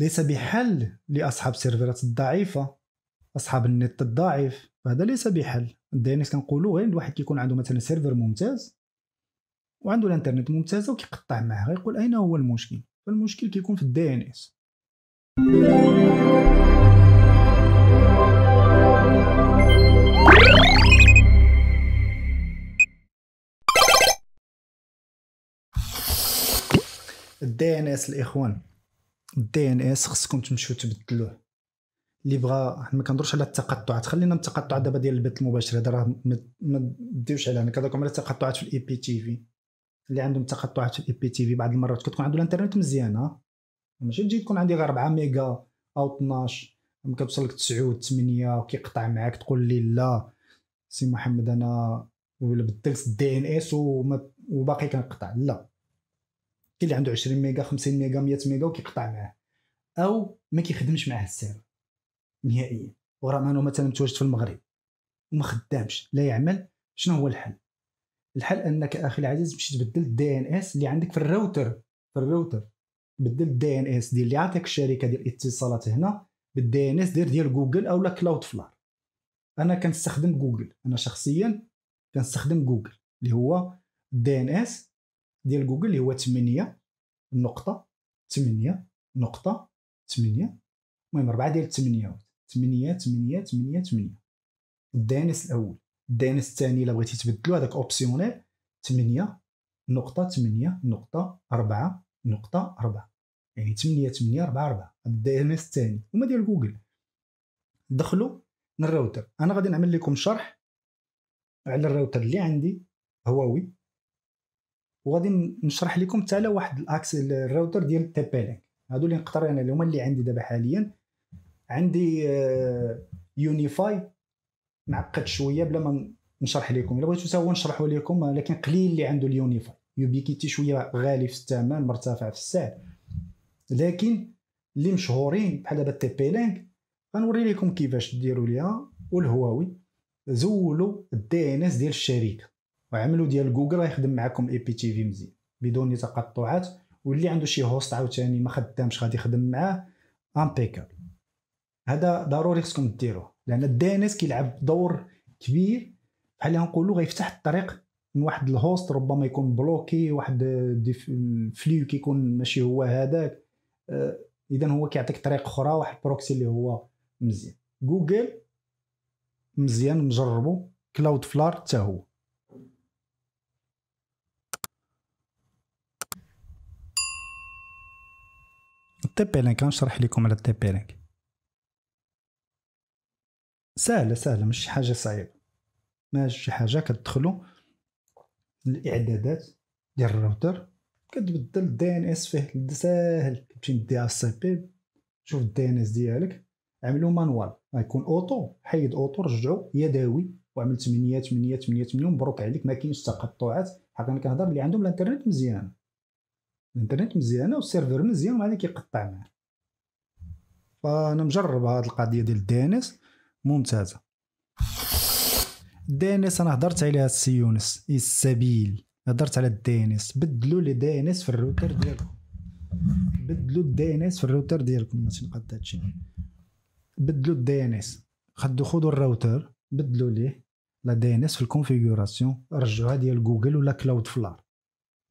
ليس بحل لاصحاب السيرفرات الضعيفه اصحاب النت الضعيف هذا ليس بحل الدينكس كنقولوا غير الواحد كيكون عنده مثلا سيرفر ممتاز وعنده الانترنت ممتازه وكيقطع معاه غيقول اين هو المشكل فالمشكل كيكون في الدي ان اس الدي ان اس الاخوان الدي ان اس خصكم تمشيو تبدلوه اللي بغى ما كنهضروش على التقطعات خلينا من التقطع دابا ديال البث المباشر هذا راه ما ديوش عليه انا كنهضركم على التقطعات في الاي بي تي في اللي عندهم تقطعات في الاي بي تي في بعض المرات كتكون عنده الانترنت مزيانه ماشي تجي تكون عندي غير 4 ميجا او 12 ما كتوصل لك 9 و 8 وكيقطع معاك تقول لي لا سي محمد انا بدلت الدي ان اس وباقي كنقطع لا كاين اللي عنده 20 ميجا 50 ميجا 100 ميجا وكيقطع معاه او ما كيخدمش معاه السير نهائيا ورغم انه مثلا متواجد في المغرب وما خدامش لا يعمل شنو هو الحل الحل انك اخي العزيز تمشي تبدل الدي ان اس اللي عندك في الراوتر في الراوتر بدل الدي ان اس ديال اللي عطاك الشركه ديال الاتصالات هنا بالدي ان اس دير ديال جوجل اولا كلاود فلار انا كنستخدم جوجل انا شخصيا كنستخدم جوجل اللي هو الدي ان اس ديال جوجل اللي هو 8 نقطة 8 نقطة 8 المهم 4 ديال الثمانيات 8 8 8 8 الدانس الاول الدانس الثاني الا بغيتي تبدلو هذاك اوبسيونيل 8 نقطة 8 نقطة 4 نقطة 4 يعني 8 8 4 4 الدانس الثاني هما ديال جوجل دخلوا للراوتر انا غادي نعمل لكم شرح على الراوتر اللي عندي هواوي وغادي نشرح لكم حتى على واحد الاكس الراوتر ديال تي بي لينك هادو اللي نقدر انا اليوم هما اللي عندي دابا حاليا عندي يونيفاي آه، معقد شويه بلا ما نشرح لكم الا بغيتو هو نشرحو لكم ولكن قليل اللي عنده اليونيفاي يوبيكيتي شويه غالي في الثمن مرتفع في السعر لكن اللي مشهورين بحال دابا تي بي لينك غنوري لكم كيفاش ديروا ليها والهواوي زولوا الدي ان اس ديال الشركه وعملوا ديال جوجل راه يخدم معكم اي بي تي في مزيان بدون تقطعات واللي عنده شي هوست عاوتاني ما خدامش غادي يخدم معاه امبيكابل هذا ضروري خصكم ديروه لان الدي ان اس كيلعب دور كبير بحال نقولوا غيفتح الطريق من واحد الهوست ربما يكون بلوكي واحد الفليو كيكون ماشي هو هذاك آه، اذا هو كيعطيك طريق اخرى واحد بروكسي اللي هو مزيان جوجل مزيان نجربو كلاود فلار حتى هو التي بي لينك غنشرح لكم على التي بي لينك سهله سهله مش حاجه صعيبه ماشي شي حاجه كدخلو الاعدادات ديال الراوتر كتبدل الدي ان اس فيه ساهل كتمشي ندي على السي بي شوف الدي ان اس ديالك عملو مانوال غيكون اوتو حيد اوتو رجعو يدوي وعمل 8 8 8 8 مبروك عليك ما كاينش تقطعات حقا كنهضر اللي عندهم الانترنت مزيان الانترنت مزيانه والسيرفر مزيان غادي كيقطع معاه فانا مجرب هذه القضيه ديال الدي ان اس ممتازه الدي ان اس انا هضرت عليها السي يونس إيه، السبيل هضرت على الدي ان اس بدلوا لي دي ان اس في الروتر ديالكم بدلوا الدي ان اس في الروتر ديالكم ماشي نقاد هادشي بدلوا الدي ان اس خدو خدو الراوتر بدلوا ليه لا دي ان اس في الكونفيغوراسيون رجعوها ديال جوجل ولا كلاود فلار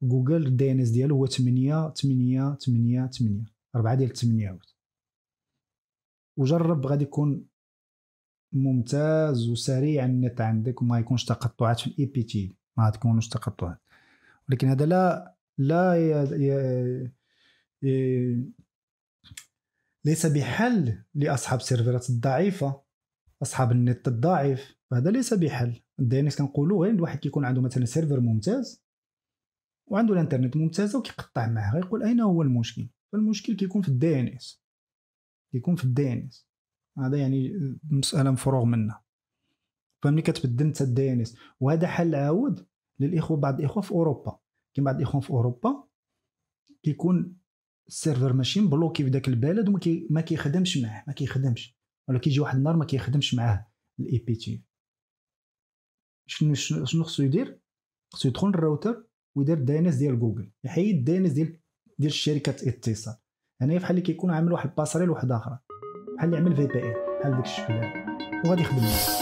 جوجل الدي ان اس ديالو هو 8 8 8 8 4 ديال الثمانيات وجرب غادي يكون ممتاز وسريع النت عندك وما يكونش تقطعات في الاي بي تي ما تكونوش تقطعات ولكن هذا لا لا ي... ي... ي... ليس بحل لاصحاب السيرفرات الضعيفه اصحاب النت الضعيف هذا ليس بحل اس كنقولوا غير الواحد كيكون عنده مثلا سيرفر ممتاز وعنده الانترنت ممتازه وكيقطع معها غيقول اين هو المشكل فالمشكل كيكون في الدي ان اس كيكون في الدي ان اس هذا يعني مساله مفروغ منها فملي كتبدل انت الدي ان اس وهذا حل عاود للاخوه بعض الاخوه في اوروبا كاين بعض الاخوان في اوروبا كيكون السيرفر ماشي مبلوكي في داك البلد وما كي ما كيخدمش معاه ما كيخدمش ولا كيجي واحد النهار ما كيخدمش معاه الاي بي تي شنو شنو خصو يدير خصو يدخل للراوتر ويدير الداينس ديال جوجل يحيد الداينس ديال ديال شركه اتصال هنا يعني بحال اللي كيكون عامل واحد الباسريل وحده اخرى بحال اللي عمل في بي ان بحال داك الشكل هذا وغادي يخدم معاك